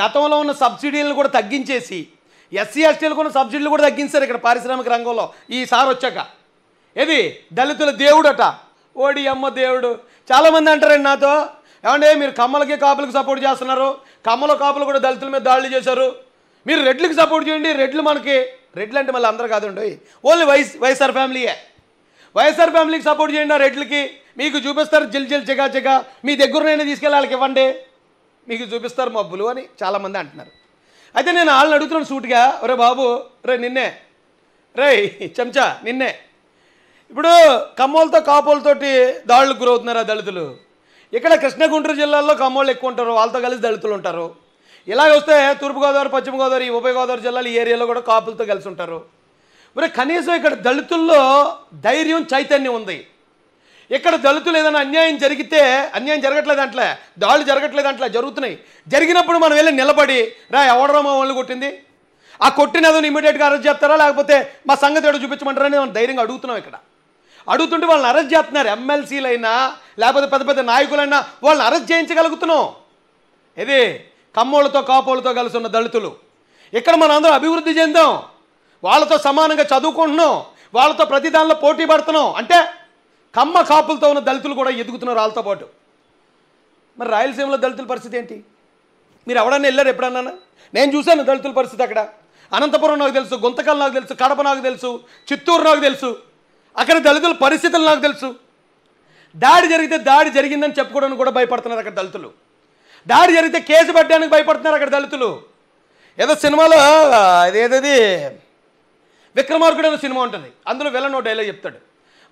గతంలో ఉన్న సబ్సిడీలను కూడా తగ్గించేసి ఎస్సీ ఎస్టీలకు ఉన్న సబ్సిడీలు కూడా తగ్గించారు ఇక్కడ పారిశ్రామిక రంగంలో ఈసారి వచ్చాక ఏది దళితుల దేవుడట ఓడి అమ్మ దేవుడు చాలామంది అంటారండి నాతో ఏమంటే మీరు కమ్మలకి కాపులకు సపోర్ట్ చేస్తున్నారు కమ్మల కాపులు కూడా దళితుల మీద దాడులు చేశారు మీరు రెడ్లకు సపోర్ట్ చేయండి రెడ్లు మనకి రెడ్లు అంటే మళ్ళీ అందరు కాదండి ఓన్లీ వైస్ వైఎస్ఆర్ ఫ్యామిలీయే వైఎస్ఆర్ ఫ్యామిలీకి సపోర్ట్ చేయండి ఆ రెడ్లకి మీకు చూపిస్తారు జిల్ జిల్ జగా జగా మీ దగ్గర తీసుకెళ్ళి వాళ్ళకి ఇవ్వండి మీకు చూపిస్తారు మబ్బులు అని చాలామంది అంటున్నారు అయితే నేను వాళ్ళని అడుగుతున్నాను సూటిగా ఒరే బాబు రే నిన్నే రే చెంచా నిన్నే ఇప్పుడు కమ్మోలతో కాపులతోటి దాడులకు గురవుతున్నారు దళితులు ఇక్కడ కృష్ణ గుంటూరు జిల్లాల్లో కమ్మోళ్ళు ఎక్కువ ఉంటారు వాళ్ళతో కలిసి దళితులు ఉంటారు ఇలాగే వస్తే తూర్పుగోదావరి పశ్చిమ గోదావరి ఉభయ గోదావరి జిల్లాలు ఈ ఏరియాలో కూడా కాపులతో కలిసి ఉంటారు మరి కనీసం ఇక్కడ దళితుల్లో ధైర్యం చైతన్యం ఉంది ఇక్కడ దళితులు ఏదైనా అన్యాయం జరిగితే అన్యాయం జరగట్లేదు అంట్లే దాడులు జరగట్లేదు అంట్లే జరుగుతున్నాయి జరిగినప్పుడు మనం వెళ్ళి నిలబడి రా ఎవడరా మా వాళ్ళు కొట్టింది ఆ కొట్టినదని ఇమీడియట్గా అరెస్ట్ చేస్తారా లేకపోతే మా సంగతి ఏడో చూపించమంటారని మనం ధైర్యంగా అడుగుతున్నాం ఇక్కడ అడుగుతుంటే వాళ్ళని అరెస్ట్ చేస్తున్నారు ఎమ్మెల్సీలైనా లేకపోతే పెద్ద పెద్ద నాయకులైనా వాళ్ళని అరెస్ట్ చేయించగలుగుతున్నాం ఇది కమ్మోళ్ళతో కాపోళ్ళతో కలిసి ఉన్న దళితులు ఇక్కడ మనం అందరం అభివృద్ధి చెందాం వాళ్ళతో సమానంగా చదువుకుంటున్నాం వాళ్ళతో ప్రతి దానిలో పోటీ పడుతున్నాం అంటే కమ్మ కాపులతో ఉన్న దళితులు కూడా ఎదుగుతున్నారు వాళ్ళతో పాటు మరి రాయలసీమలో దళితుల పరిస్థితి ఏంటి మీరు ఎవడన్నా వెళ్ళారు ఎప్పుడన్నా నేను చూశాను దళితుల పరిస్థితి అక్కడ అనంతపురం నాకు తెలుసు గుంతకల్ నాకు తెలుసు కడప నాకు తెలుసు చిత్తూరు నాకు తెలుసు అక్కడ దళితుల పరిస్థితులు నాకు తెలుసు దాడి జరిగితే దాడి జరిగిందని చెప్పుకోవడానికి కూడా భయపడుతున్నారు అక్కడ దళితులు దాడి జరిగితే కేసు పెట్టడానికి భయపడుతున్నారు అక్కడ దళితులు ఏదో సినిమాలో అదేదది విక్రమార్కుడు అనే సినిమా ఉంటుంది అందులో వెళ్ళను డైలాగ్ చెప్తాడు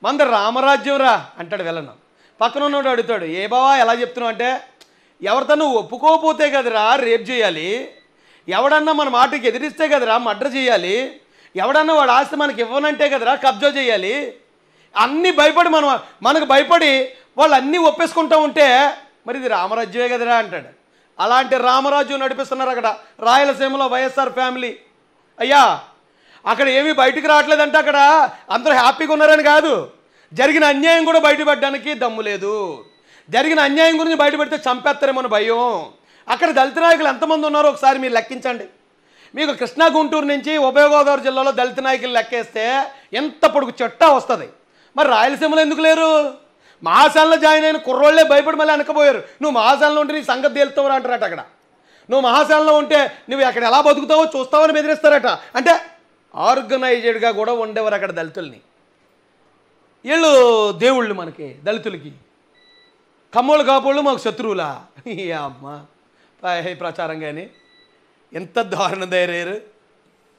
మంద రామరాజ్యం రా అంటాడు వెళ్ళను పక్కన ఉన్నవాడు అడుగుతాడు ఏ బావా ఎలా చెప్తున్నావు అంటే ఎవరితో నువ్వు కదరా రేపు చేయాలి ఎవడన్నా మన మాటకి ఎదిరిస్తే కదరా మర్డర్ చేయాలి ఎవడన్నా వాడు ఆస్తి మనకి ఇవ్వనంటే కదరా కబ్జా చేయాలి అన్నీ భయపడి మనం మనకు భయపడి వాళ్ళు అన్నీ ఒప్పేసుకుంటూ ఉంటే మరి ఇది రామరాజ్యమే కదరా అంటాడు అలాంటి రామరాజు నడిపిస్తున్నారు అక్కడ రాయలసీమలో వైఎస్ఆర్ ఫ్యామిలీ అయ్యా అక్కడ ఏమీ బయటికి రావట్లేదంటే అక్కడ అందరూ హ్యాపీగా ఉన్నారని కాదు జరిగిన అన్యాయం కూడా బయటపడడానికి దమ్ము లేదు జరిగిన అన్యాయం గురించి బయటపెడితే చంపేస్తారేమో భయం అక్కడ దళిత నాయకులు ఎంతమంది ఉన్నారో ఒకసారి మీరు లెక్కించండి మీకు కృష్ణా గుంటూరు నుంచి ఉభయ గోదావరి జిల్లాలో దళిత నాయకులు లెక్కేస్తే ఎంత పొడుగు చెట్టా వస్తుంది మరి రాయలసీమలో ఎందుకు లేరు మహాశాలలో జాయిన్ అయిన కుర్రోళ్లే భయపడి మళ్ళీ అనకపోయారు నువ్వు మహాశాలలో ఉంటే నీ సంగతి తేలుతావు అంటారట అక్కడ నువ్వు మహాశాలలో ఉంటే నువ్వు అక్కడ ఎలా బతుకుతావో చూస్తావని బెదిరిస్తారట అంటే ఆర్గనైజ్డ్గా కూడా ఉండేవారు అక్కడ దళితుల్ని వీళ్ళు దేవుళ్ళు మనకి దళితులకి కమ్మోళ్ళు కాపోళ్ళు మాకు శత్రువులా అమ్మ ప్రచారం కానీ ఎంత దారుణ ధైర్యారు